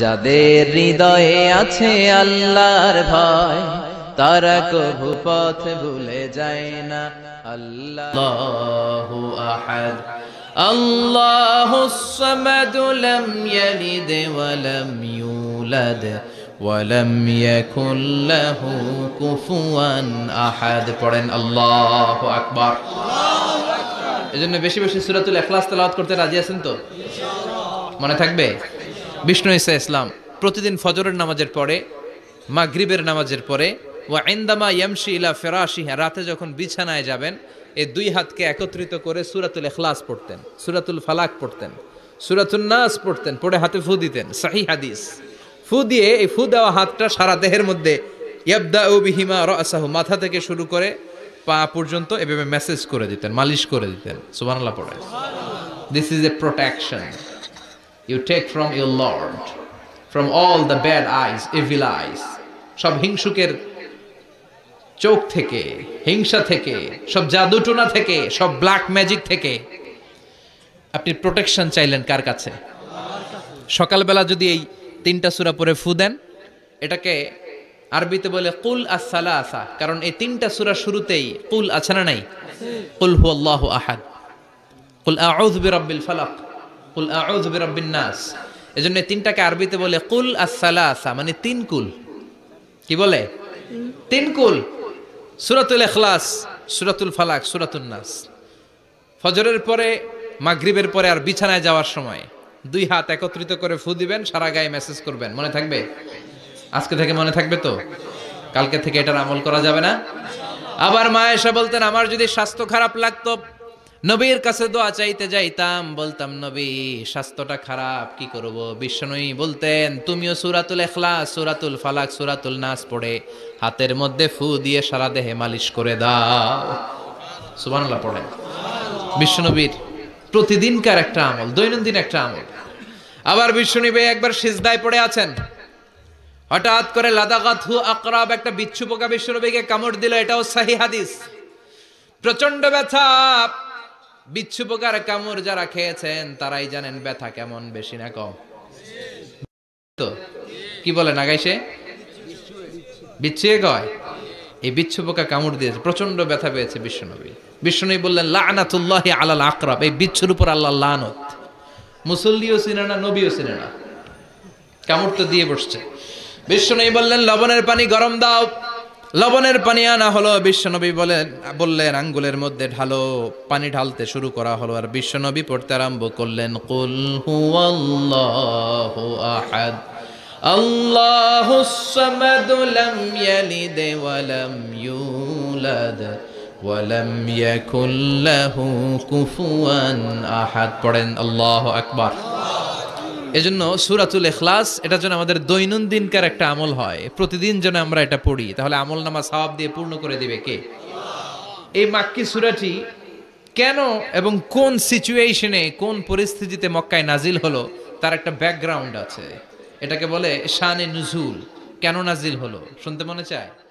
যাদের হৃদয়ে আছে আল্লাহর ভয় তারা কভু পথ ভুলে যায় না আল্লাহ আহাদ আল্লাহ সামাদুলম ইয়ালিদ ওয়ালাম ইউলাদ ওয়ালাম ইয়াকুল লাহু কুফুয়ান আহাদ পড়েন আল্লাহু আকবার এজন্য বেশি বেশি সূরাতুল ইখলাস তেলাওয়াত করতে রাজি আছেন তো মনে থাকবে বিষ্ণু ইসা ইসলাম প্রতিদিন ফজরের নামাজের পরে মাগরিবের নামাজের পরে ও আইন্দামা ইয়ামশি ইলা ফেরাশিহা রাতে যখন বিছানায় যাবেন এই দুই হাতকে একত্রিত করে সুরাতুল এখলাস পড়তেন সুরাতুল ফালাক পড়তেন সুরাতুল নাস পড়তেন পড়ে হাতে ফু দিতেন সাহি হাদিস ফু দিয়ে এই ফু দেওয়া হাতটা সারা দেহের মধ্যে ইয়াবদা ও বিহিমা রাসাহু মাথা থেকে শুরু করে পা পর্যন্ত এভাবে মেসেজ করে দিতেন মালিশ করে দিতেন সুবানাল্লাহ পড়ে this is a protection you take from your lord from all the bad eyes evil eyes সব হিংসুকের চোখ থেকে হিংসা থেকে সব জাদুটোনা থেকে সব ব্ল্যাক ম্যাজিক থেকে আপনি প্রোটেকশন চাইলেন কার কাছে সকালবেলা যদি এই তিনটা সুরা পরে ফু দেন এটাকে আরবিতে বলে কুল আসালা আসা কারণ এই তিনটা সুরা শুরুতেই কুল আছে না নাই কুল হু আল্লাহ আহাদ কুল আউজ বিরব্বিল ফালাক কুল আউযু বিরাব্বিন নাস এজন্য তিনটাকে আরবিতে বলে কুল আসসালাসা মানে তিন কুল কি বলে তিন কুল সূরাতুল ইখলাস সূরাতুল ফালাক সূরাতুন নাস ফজরের পরে মাগরিবের পরে আর বিছানায় যাওয়ার সময় দুই হাত একত্রিত করে ফু দিবেন সারা গায়ে মেসেজ করবেন মনে থাকবে আজকে থেকে মনে থাকবে তো কালকে থেকে এটার আমল করা যাবে না আবার মা এসে বলতেন আমার যদি স্বাস্থ্য খারাপ লাগতো নবীর কাছে দোয়া চাইতে যাইতাম বলতাম নবী স্বাস্থ্যটা খারাপ কি করব বিষ্ণুই বলতেন তুমিও সুরাতুল এখলাস সুরাতুল ফালাক সুরাতুল নাস পড়ে হাতের মধ্যে ফু দিয়ে সারা দেহে মালিশ করে দাও সুবানুল্লাহ পড়ে বিষ্ণুবীর প্রতিদিনকার একটা আমল দৈনন্দিন একটা আমল আবার বিষ্ণু ভাই একবার সিজদায় পড়ে আছেন হঠাৎ করে লাদাগাথু আকরাব একটা বিচ্ছু পোকা বিশ্বনবীকে কামড় দিল এটাও সাহি হাদিস প্রচন্ড ব্যথা বিচ্ছু পোকার কামড় যারা খেয়েছেন তারাই জানেন ব্যথা কেমন বেশি না কম তো কি বলে নাগাই সে বিচ্ছুয়ে কয় এই বিচ্ছু পোকা কামড় দিয়েছে প্রচন্ড ব্যথা পেয়েছে বিশ্বনবী বিশ্বনবী বললেন লানাতুল্লাহি আলাল আকরাব এই বিচ্ছুর উপর আল্লাহ লানত মুসল্লিও চিনে না নবীও চিনে না কামড় তো দিয়ে বসছে বিশ্বনবী বললেন লবণের পানি গরম দাও লবণের পানি আনা হলো বিশ্বনবী বলেন বললেন আঙ্গুলের মধ্যে ঢালো পানি ঢালতে শুরু করা হলো আর বিশ্বনবী পড়তে আরম্ভ করলেন কুল হুয়াল্লাহু আহাদ আল্লাহ সামাদু লাম ইয়ালিদ ওয়া লাম ইউলাদ ওয়া লাম ইয়াকুল লাহু কুফুয়ান আহাদ পড়েন আল্লাহু আকবার এজন্য সুরাতুল এখলাস এটা যেন আমাদের দৈনন্দিনকার একটা আমল হয় প্রতিদিন যেন আমরা এটা পড়ি তাহলে আমল নামা সাহাব দিয়ে পূর্ণ করে দেবে কে এই মাক্কি সুরাটি কেন এবং কোন সিচুয়েশনে কোন পরিস্থিতিতে মক্কায় নাজিল হলো তার একটা ব্যাকগ্রাউন্ড আছে এটাকে বলে শানে নুজুল কেন নাজিল হলো শুনতে মনে চায়